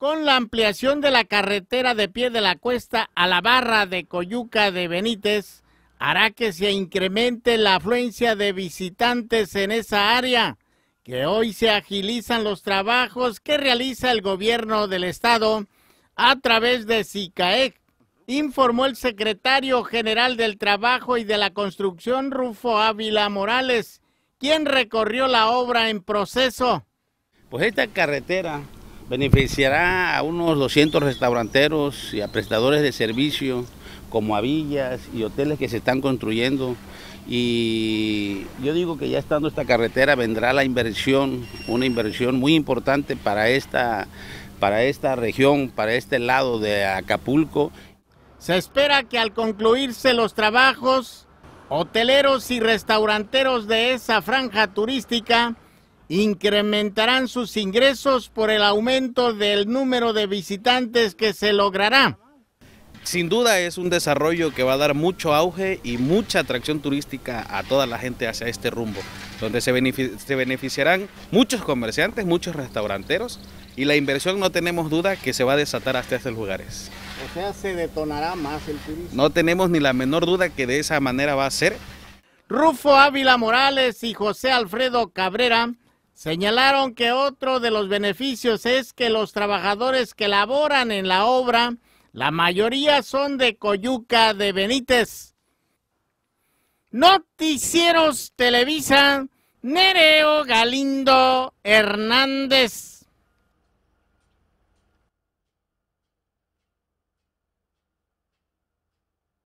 con la ampliación de la carretera de pie de la cuesta a la barra de Coyuca de Benítez hará que se incremente la afluencia de visitantes en esa área, que hoy se agilizan los trabajos que realiza el gobierno del estado a través de SICAEC, informó el secretario general del Trabajo y de la Construcción Rufo Ávila Morales, quien recorrió la obra en proceso. Pues esta carretera Beneficiará a unos 200 restauranteros y a prestadores de servicio, como a villas y hoteles que se están construyendo. Y yo digo que ya estando esta carretera vendrá la inversión, una inversión muy importante para esta, para esta región, para este lado de Acapulco. Se espera que al concluirse los trabajos, hoteleros y restauranteros de esa franja turística incrementarán sus ingresos por el aumento del número de visitantes que se logrará. Sin duda es un desarrollo que va a dar mucho auge y mucha atracción turística a toda la gente hacia este rumbo, donde se, beneficiarán muchos comerciantes, muchos restauranteros y la inversión no tenemos duda que se va a desatar hasta estos lugares. O sea, se detonará más el turismo. No tenemos ni la menor duda que de esa manera va a ser. Rufo Ávila Morales y José Alfredo Cabrera Señalaron que otro de los beneficios es que los trabajadores que laboran en la obra, la mayoría son de Coyuca de Benítez. Noticieros Televisa, Nereo Galindo Hernández.